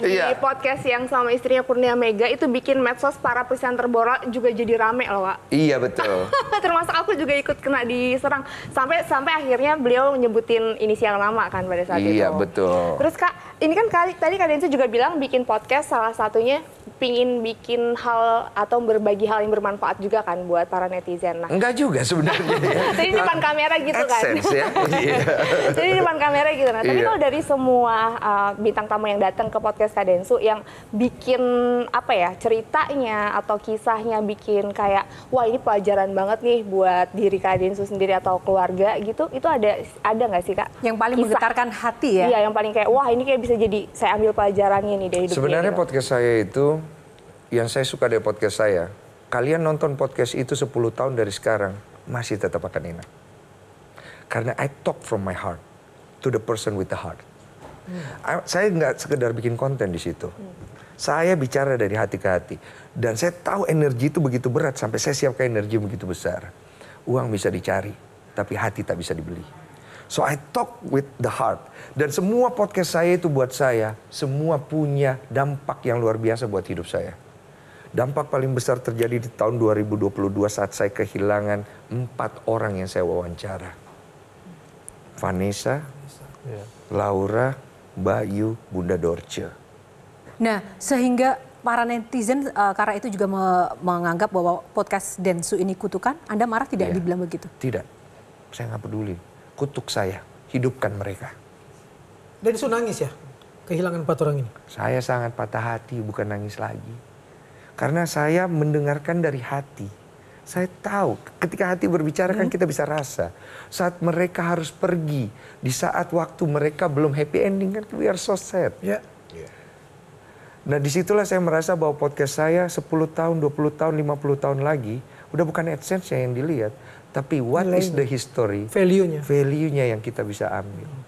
di ya. iya. podcast yang sama istrinya Kurnia Mega itu bikin medsos para presenter bola juga jadi rame loh Pak. Iya betul. Termasuk aku juga ikut kena diserang sampai sampai akhirnya beliau menyebutin inisial nama kan pada saat yeah, itu. Iya betul. Terus Kak, ini kan kali tadi Kak juga bilang bikin podcast salah satunya pingin bikin hal atau berbagi hal yang bermanfaat juga kan buat para netizen. Nah, Enggak juga sebenarnya. Jadi di depan kamera gitu kan. kan. Ya? Iya. Jadi di depan kamera gitu. Nah, tapi iya. kalau dari semua uh, bintang tamu yang datang ke podcast Kadensu yang bikin apa ya ceritanya atau kisahnya bikin kayak wah ini pelajaran banget nih buat diri Kadensu sendiri atau keluarga gitu. Itu ada ada nggak sih kak? Yang paling Kisah. menggetarkan hati ya? Iya, yang paling kayak wah ini kayak bisa jadi saya ambil pelajarannya nih dari hidupnya. Sebenarnya gitu. podcast saya itu yang saya suka dari podcast saya, kalian nonton podcast itu 10 tahun dari sekarang, masih tetap akan enak. Karena I talk from my heart to the person with the heart. Hmm. I, saya nggak sekedar bikin konten di situ. Hmm. Saya bicara dari hati ke hati. Dan saya tahu energi itu begitu berat sampai saya siapkan energi begitu besar. Uang bisa dicari, tapi hati tak bisa dibeli. So I talk with the heart. Dan semua podcast saya itu buat saya, semua punya dampak yang luar biasa buat hidup saya. Dampak paling besar terjadi di tahun 2022 saat saya kehilangan empat orang yang saya wawancara. Vanessa, ya. Laura, Bayu, Bunda Dorce. Nah, sehingga para netizen uh, eh, karena itu juga me menganggap bahwa podcast Densu ini kutukan, Anda marah tidak yeah. dibilang begitu? Tidak, saya nggak peduli. Kutuk saya, hidupkan mereka. Densu nangis ya? Kehilangan empat orang ini? Saya sangat patah hati, bukan nangis lagi karena saya mendengarkan dari hati. Saya tahu ketika hati berbicara kan hmm. kita bisa rasa. Saat mereka harus pergi, di saat waktu mereka belum happy ending kan we are so sad. Ya. yeah. Nah disitulah saya merasa bahwa podcast saya 10 tahun, 20 tahun, 50 tahun lagi udah bukan AdSense yang dilihat. Tapi what is the history? Value-nya. Value-nya yang kita bisa ambil.